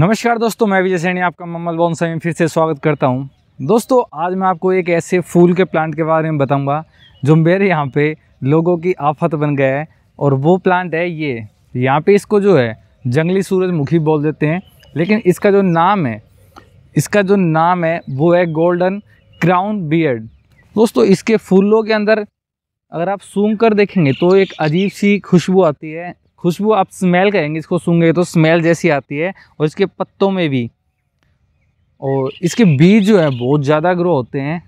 नमस्कार दोस्तों मैं विजय सैनी आपका मम्मल बोन में फिर से स्वागत करता हूं दोस्तों आज मैं आपको एक ऐसे फूल के प्लांट के बारे में बताऊंगा जो मेरे यहाँ पे लोगों की आफत बन गया है और वो प्लांट है ये यहाँ पे इसको जो है जंगली सूरजमुखी बोल देते हैं लेकिन इसका जो नाम है इसका जो नाम है वो है गोल्डन क्राउन बियर्ड दोस्तों इसके फूलों के अंदर अगर आप सूंघ कर देखेंगे तो एक अजीब सी खुशबू आती है खुशबू आप स्मेल करेंगे इसको सूंगे तो स्मेल जैसी आती है और इसके पत्तों में भी और इसके बीज जो है बहुत ज़्यादा ग्रो होते हैं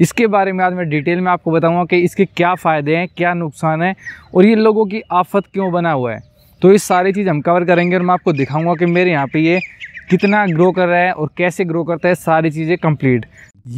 इसके बारे में आज मैं डिटेल में आपको बताऊंगा कि इसके क्या फ़ायदे हैं क्या नुकसान है और ये लोगों की आफत क्यों बना हुआ है तो ये सारी चीज़ हम कवर करेंगे और मैं आपको दिखाऊँगा कि मेरे यहाँ पर ये कितना ग्रो कर रहा है और कैसे ग्रो करता है सारी चीज़ें कंप्लीट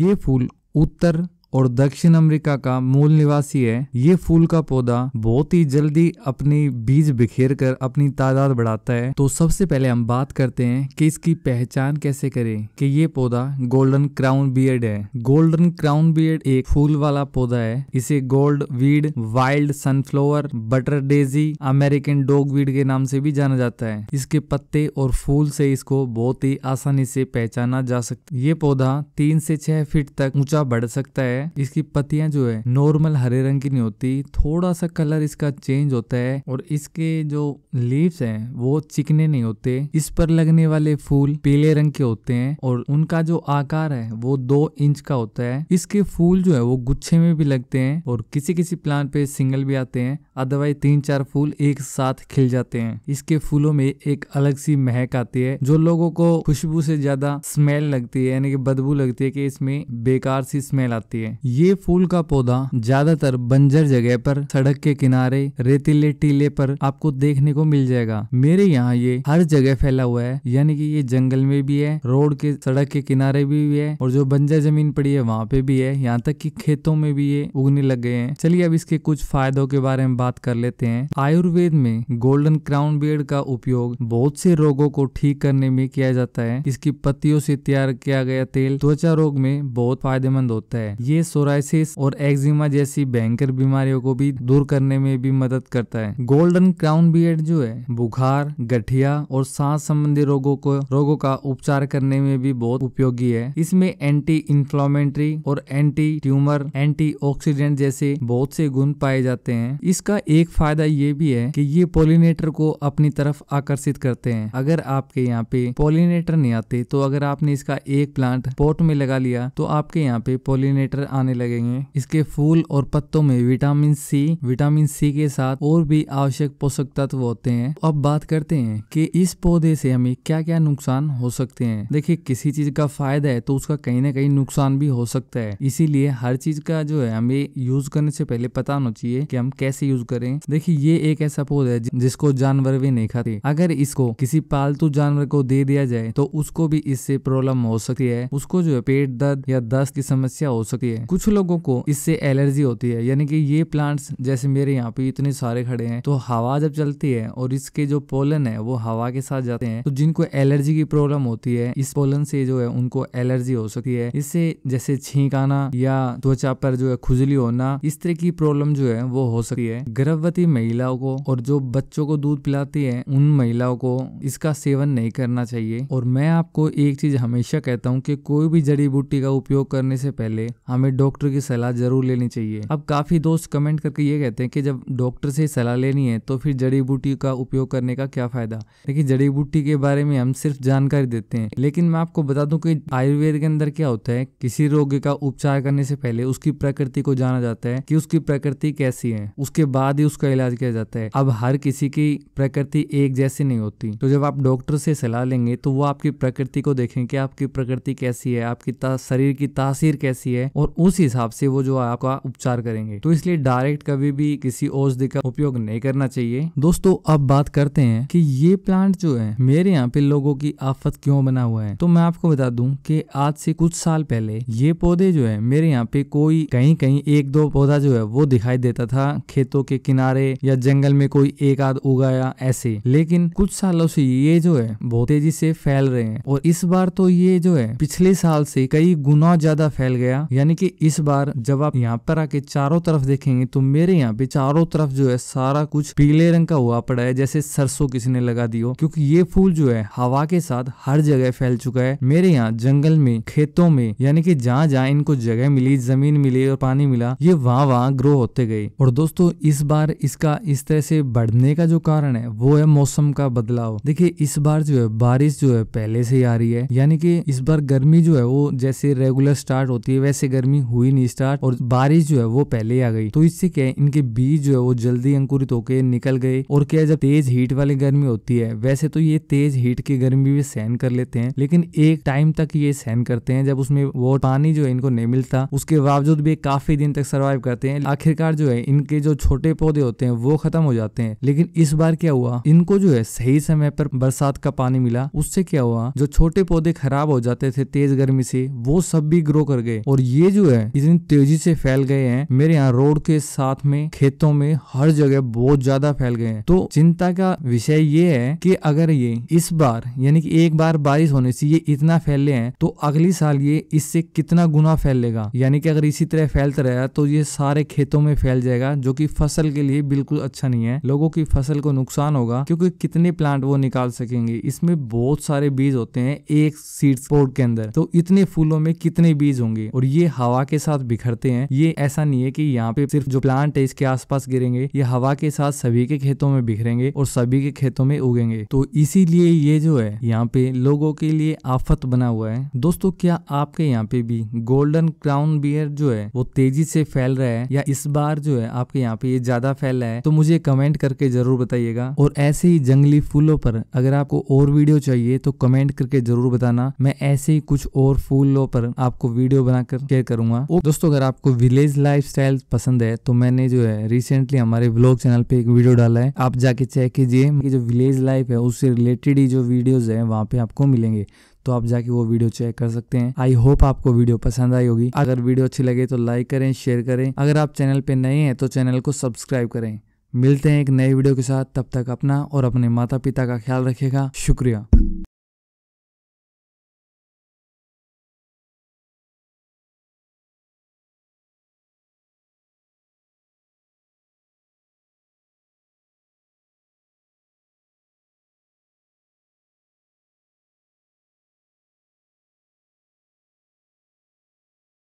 ये फूल उत्तर और दक्षिण अमेरिका का मूल निवासी है ये फूल का पौधा बहुत ही जल्दी अपनी बीज बिखेर कर अपनी तादाद बढ़ाता है तो सबसे पहले हम बात करते हैं कि इसकी पहचान कैसे करें कि ये पौधा गोल्डन क्राउन बियर्ड है गोल्डन क्राउन बियर्ड एक फूल वाला पौधा है इसे gold weed wild sunflower butter daisy American dog weed के नाम से भी जाना जाता है इसके पत्ते और फूल से इसको बहुत ही आसानी से पहचाना जा सकता है ये पौधा तीन से छह फीट तक ऊंचा बढ़ सकता है है इसकी पत्तियां जो है नॉर्मल हरे रंग की नहीं होती थोड़ा सा कलर इसका चेंज होता है और इसके जो लीव्स हैं वो चिकने नहीं होते इस पर लगने वाले फूल पीले रंग के होते हैं और उनका जो आकार है वो दो इंच का होता है इसके फूल जो है वो गुच्छे में भी लगते हैं और किसी किसी प्लांट पे सिंगल भी आते हैं अदरवाइज तीन चार फूल एक साथ खिल जाते हैं इसके फूलों में एक अलग सी महक आती है जो लोगों को खुशबू से ज्यादा स्मेल लगती है यानी कि बदबू लगती है कि इसमें बेकार सी स्मेल आती है ये फूल का पौधा ज्यादातर बंजर जगह पर सड़क के किनारे रेतीले टीले पर आपको देखने को मिल जाएगा मेरे यहाँ ये हर जगह फैला हुआ है यानी कि ये जंगल में भी है रोड के सड़क के किनारे भी, भी है और जो बंजर जमीन पड़ी है वहाँ पे भी है यहाँ तक की खेतों में भी ये उगने लग गए हैं चलिए अब इसके कुछ फायदों के बारे में बात कर लेते हैं आयुर्वेद में गोल्डन क्राउन बियर्ड का उपयोग बहुत से रोगों को ठीक करने में किया जाता है इसकी पत्तियों से तैयार किया गया तेल त्वचा रोग में बहुत फायदेमंद होता है ये ये सोराइसिस और एक्जिमा जैसी भयंकर बीमारियों को भी दूर करने में भी मदद करता है गोल्डन क्राउन बियर्ड जो है बुखार गठिया और सांस संबंधी रोगों को रोगों का उपचार करने में भी बहुत उपयोगी है इसमें एंटी इंफ्लामेटरी और एंटी ट्यूमर एंटी ऑक्सीडेंट जैसे बहुत से गुण पाए जाते हैं इसका एक फायदा ये भी है कि ये पोलिनेटर को अपनी तरफ आकर्षित करते हैं अगर आपके यहाँ पे पोलिनेटर नहीं आते तो अगर आपने इसका एक प्लांट पोर्ट में लगा लिया तो आपके यहाँ पे पोलिनेटर आने लगेंगे इसके फूल और पत्तों में विटामिन सी विटामिन सी के साथ और भी आवश्यक पोषक तत्व होते हैं अब बात करते हैं कि इस पौधे से हमें क्या क्या नुकसान हो सकते हैं देखिए किसी चीज का फायदा है तो उसका कहीं ना कहीं नुकसान भी हो सकता है इसीलिए हर चीज का जो है हमें यूज करने से पहले पता होना चाहिए कि हम कैसे यूज करें देखिए ये एक ऐसा पौधा है जिसको जानवर भी नहीं खाते अगर इसको किसी पालतू जानवर को दे दिया जाए तो उसको भी इससे प्रॉब्लम हो सकती है उसको जो है पेट दर्द या दस्त की समस्या हो सकती है है कुछ लोगों को इससे एलर्जी होती है यानी कि ये प्लांट्स जैसे मेरे यहाँ पे इतने सारे खड़े हैं तो हवा जब चलती है और इसके जो पोलन है वो हवा के साथ जाते हैं तो जिनको एलर्जी की प्रॉब्लम होती है इस पोलन से जो है उनको एलर्जी हो सकती है इससे जैसे छींक आना या त्वचा पर जो है खुजली होना इस तरह की प्रॉब्लम जो है वो हो सकती है गर्भवती महिलाओं को और जो बच्चों को दूध पिलाती है उन महिलाओं को इसका सेवन नहीं करना चाहिए और मैं आपको एक चीज हमेशा कहता हूँ कि कोई भी जड़ी बूटी का उपयोग करने से पहले हमें हमें डॉक्टर की सलाह जरूर लेनी चाहिए अब काफी दोस्त कमेंट करके ये कहते हैं कि जब डॉक्टर से सलाह लेनी है तो फिर जड़ी बूटी का उपयोग करने का क्या फायदा लेकिन जड़ी बूटी के बारे में हम सिर्फ जानकारी देते हैं लेकिन मैं आपको बता दूं कि आयुर्वेद के अंदर क्या होता है किसी रोग का उपचार करने से पहले उसकी प्रकृति को जाना जाता है कि उसकी प्रकृति कैसी है उसके बाद ही उसका इलाज किया जाता है अब हर किसी की प्रकृति एक जैसी नहीं होती तो जब आप डॉक्टर से सलाह लेंगे तो वो आपकी प्रकृति को देखें कि आपकी प्रकृति कैसी है आपकी शरीर की तासीर कैसी है और उस हिसाब से वो जो आपका उपचार करेंगे तो इसलिए डायरेक्ट कभी भी किसी औषधि का उपयोग नहीं करना चाहिए दोस्तों अब बात करते हैं कि ये प्लांट जो है मेरे यहाँ पे लोगों की आफत क्यों बना हुआ है तो मैं आपको बता दूं कि आज से कुछ साल पहले ये पौधे जो है मेरे यहाँ पे कोई कहीं कहीं एक दो पौधा जो है वो दिखाई देता था खेतों के किनारे या जंगल में कोई एक आध उगाया ऐसे लेकिन कुछ सालों से ये जो है बहुत तेजी से फैल रहे हैं और इस बार तो ये जो है पिछले साल से कई गुना ज्यादा फैल गया यानी कि कि इस बार जब आप यहाँ पर आके चारों तरफ देखेंगे तो मेरे यहाँ पे चारों तरफ जो है सारा कुछ पीले रंग का हुआ पड़ा है जैसे सरसों किसी ने लगा दी हो क्योंकि ये फूल जो है हवा के साथ हर जगह फैल चुका है मेरे यहाँ जंगल में खेतों में यानी कि जहाँ जहाँ इनको जगह मिली जमीन मिली और पानी मिला ये वहाँ वहाँ ग्रो होते गए और दोस्तों इस बार इसका इस तरह से बढ़ने का जो कारण है वो है मौसम का बदलाव देखिए इस बार जो है बारिश जो है पहले से ही आ रही है यानी कि इस बार गर्मी जो है वो जैसे रेगुलर स्टार्ट होती है वैसे गर्मी फार्मिंग हुई नहीं स्टार्ट और बारिश जो है वो पहले आ गई तो इससे क्या इनके बीज जो है वो जल्दी अंकुरित होकर निकल गए और क्या जब तेज हीट वाली गर्मी होती है वैसे तो ये तेज हीट की गर्मी भी सहन कर लेते हैं लेकिन एक टाइम तक ये सहन करते हैं जब उसमें वो पानी जो है इनको नहीं मिलता उसके बावजूद भी काफी दिन तक सर्वाइव करते हैं आखिरकार जो है इनके जो छोटे पौधे होते हैं वो खत्म हो जाते हैं लेकिन इस बार क्या हुआ इनको जो है सही समय पर बरसात का पानी मिला उससे क्या हुआ जो छोटे पौधे खराब हो जाते थे तेज गर्मी से वो सब भी ग्रो कर गए और ये जो जो है इतनी तेजी से फैल गए हैं मेरे यहाँ रोड के साथ में खेतों में हर जगह बहुत ज्यादा फैल गए हैं तो चिंता का विषय ये है कि अगर ये इस बार यानी कि एक बार बारिश होने से ये इतना फैले हैं तो अगले साल ये इससे कितना गुना फैलेगा यानी कि अगर इसी तरह फैलता रहेगा तो ये सारे खेतों में फैल जाएगा जो की फसल के लिए बिल्कुल अच्छा नहीं है लोगों की फसल को नुकसान होगा क्योंकि कितने प्लांट वो निकाल सकेंगे इसमें बहुत सारे बीज होते हैं एक सीड पोर्ट के अंदर तो इतने फूलों में कितने बीज होंगे और ये हवा के साथ बिखरते हैं ये ऐसा नहीं है कि यहाँ पे सिर्फ जो प्लांट है इसके आसपास गिरेंगे ये हवा के साथ सभी के खेतों में बिखरेंगे और सभी के खेतों में उगेंगे तो इसीलिए ये जो है यहाँ पे लोगों के लिए आफत बना हुआ है दोस्तों क्या आपके यहाँ पे भी गोल्डन क्राउन बियर जो है वो तेजी से फैल रहा है या इस बार जो है आपके यहाँ पे ये ज्यादा फैल रहा है तो मुझे कमेंट करके जरूर बताइएगा और ऐसे ही जंगली फूलों पर अगर आपको और वीडियो चाहिए तो कमेंट करके जरूर बताना मैं ऐसे ही कुछ और फूलों पर आपको वीडियो बनाकर शेयर करूंगा ओ दोस्तों अगर आपको विलेज लाइफ पसंद है तो मैंने जो है रिसेंटली हमारे ब्लॉग चैनल पे एक वीडियो डाला है आप जाके चेक कीजिए कि जो विलेज लाइफ है उससे रिलेटेड ही जो वीडियोज है वहाँ पे आपको मिलेंगे तो आप जाके वो वीडियो चेक कर सकते हैं आई होप आपको वीडियो पसंद आई होगी अगर वीडियो अच्छी लगे तो लाइक करें शेयर करें अगर आप चैनल पे नए हैं तो चैनल को सब्सक्राइब करें मिलते हैं एक नए वीडियो के साथ तब तक अपना और अपने माता पिता का ख्याल रखेगा शुक्रिया